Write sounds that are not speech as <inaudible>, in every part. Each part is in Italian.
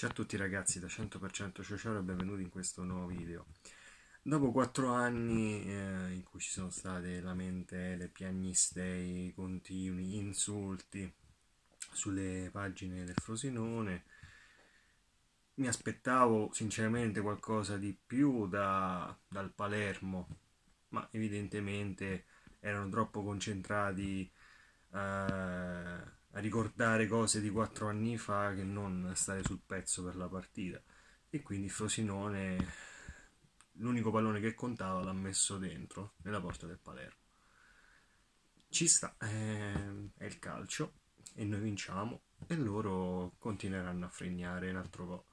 Ciao a tutti ragazzi da 100% Ciociaro e benvenuti in questo nuovo video. Dopo 4 anni eh, in cui ci sono state lamentele, piagnistei, continui, insulti sulle pagine del Frosinone, mi aspettavo sinceramente qualcosa di più da, dal Palermo, ma evidentemente erano troppo concentrati eh, a ricordare cose di quattro anni fa che non stare sul pezzo per la partita. E quindi Frosinone, l'unico pallone che contava, l'ha messo dentro, nella porta del Palermo. Ci sta, eh, è il calcio e noi vinciamo e loro continueranno a fregnare un altro po'.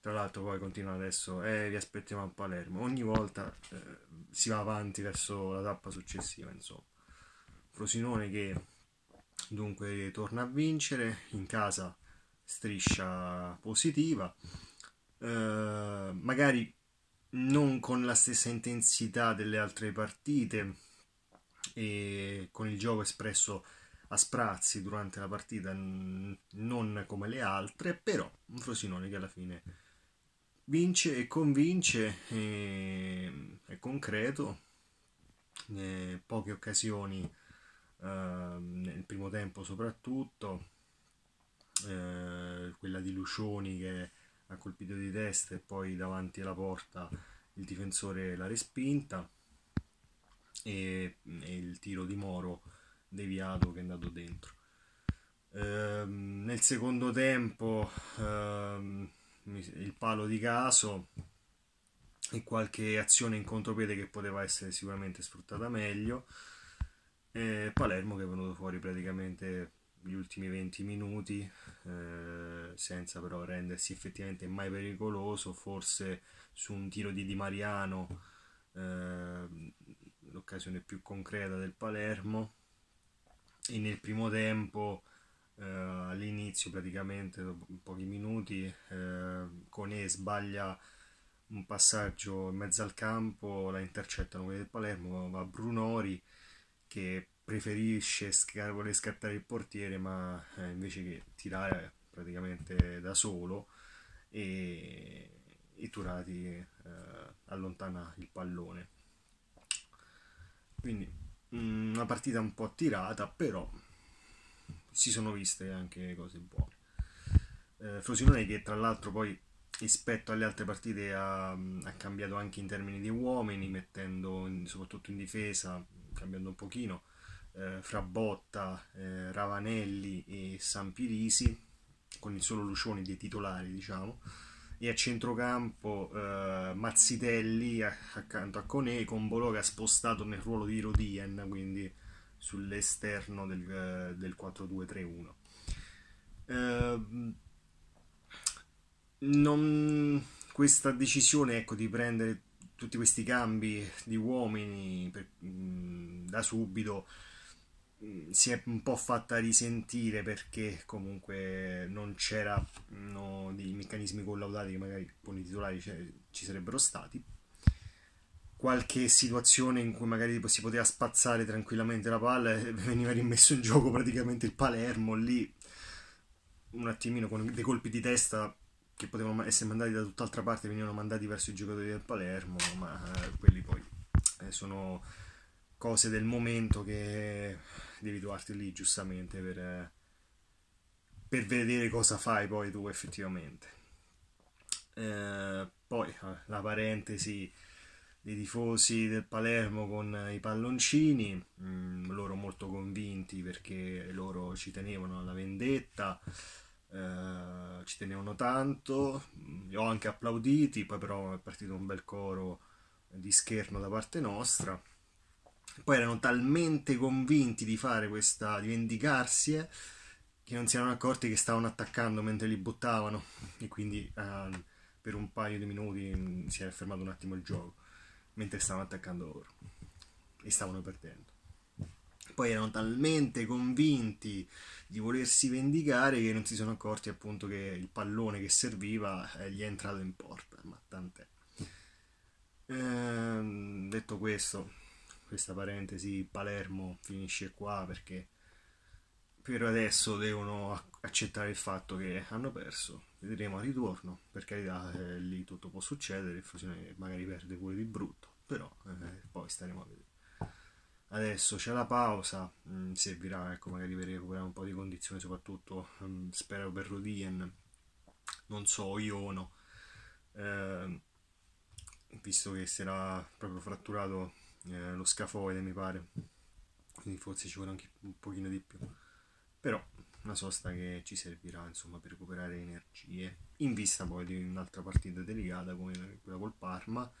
Tra l'altro poi continua adesso, eh, vi aspettiamo a Palermo. Ogni volta eh, si va avanti verso la tappa successiva, insomma. Frosinone che dunque torna a vincere, in casa striscia positiva, eh, magari non con la stessa intensità delle altre partite e con il gioco espresso a sprazzi durante la partita, non come le altre, però un Frosinone che alla fine vince e convince, e è concreto, eh, poche occasioni Ehm, nel primo tempo soprattutto, eh, quella di Lucioni che ha colpito di testa e poi davanti alla porta il difensore l'ha respinta e, mm, e il tiro di Moro deviato che è andato dentro. Ehm, nel secondo tempo ehm, il palo di caso e qualche azione in contropiede che poteva essere sicuramente sfruttata meglio. E Palermo che è venuto fuori praticamente gli ultimi 20 minuti eh, senza però rendersi effettivamente mai pericoloso forse su un tiro di Di Mariano eh, l'occasione più concreta del Palermo e nel primo tempo eh, all'inizio praticamente dopo pochi minuti Cone ehm, sbaglia un passaggio in mezzo al campo la intercettano quelli del Palermo va Brunori che preferisce sc- voler scattare il portiere ma eh, invece che tirare praticamente da solo e, e Turati eh, allontana il pallone quindi mm, una partita un po' tirata però si sono viste anche cose buone eh, Frosinone che tra l'altro poi rispetto alle altre partite ha, mm, ha cambiato anche in termini di uomini mettendo in, soprattutto in difesa cambiando un pochino, eh, fra Botta, eh, Ravanelli e Sampirisi, con il solo Lucioni dei titolari, diciamo, e a centrocampo eh, Mazzitelli accanto a Cone con Bolo che ha spostato nel ruolo di Rodien, quindi sull'esterno del, eh, del 4-2-3-1. Eh, non, questa decisione ecco, di prendere tutti questi cambi di uomini per, mm, da subito mm, si è un po' fatta risentire perché comunque non c'erano dei meccanismi collaudati che magari con i titolari ci sarebbero stati qualche situazione in cui magari si poteva spazzare tranquillamente la palla e <laughs> veniva rimesso in gioco praticamente il Palermo lì un attimino con dei colpi di testa che potevano essere mandati da tutt'altra parte venivano mandati verso i giocatori del Palermo, ma eh, quelli poi eh, sono cose del momento che devi trovarti lì giustamente per, eh, per vedere cosa fai poi tu effettivamente. Eh, poi la parentesi dei tifosi del Palermo con i palloncini, mh, mm, loro molto convinti perché loro ci tenevano alla vendetta. Eh, ci tenevano tanto, li ho anche applauditi, poi però è partito un bel coro di scherno da parte nostra. Poi erano talmente convinti di fare questa, di vendicarsi, eh, che non si erano accorti che stavano attaccando mentre li buttavano e quindi eh, per un paio di minuti mm, si era fermato un attimo il gioco mentre stavano attaccando loro e stavano perdendo poi erano talmente convinti di volersi vendicare che non si sono accorti appunto che il pallone che serviva eh, gli è entrato in porta, ma tant'è. Ehm, detto questo, questa parentesi Palermo finisce qua perché per adesso devono accettare il fatto che hanno perso. Vedremo a ritorno, per carità eh, lì tutto può succedere, il Frosinone magari perde pure di brutto, però eh, poi staremo a vedere. Adesso c'è la pausa, mh, mm, servirà ecco, magari per recuperare un po' di condizioni soprattutto mh, mm, spero per Rodien, non so, Iono, eh, visto che si era proprio fratturato eh, lo scafoide mi pare, quindi forse ci vorrà anche un pochino di più, però una sosta che ci servirà insomma per recuperare energie, in vista poi di un'altra partita delicata come quella col Parma,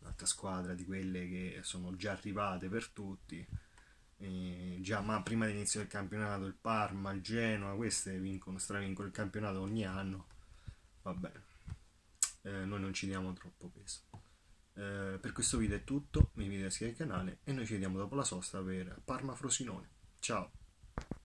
un'altra squadra di quelle che sono già arrivate per tutti. E già ma prima dell'inizio del campionato il Parma, il Genoa, queste vincono, stravincono il campionato ogni anno. Vabbè, eh, noi non ci diamo troppo peso. Eh, per questo video è tutto, mi a iscrivervi al canale e noi ci vediamo dopo la sosta per Parma Frosinone. Ciao!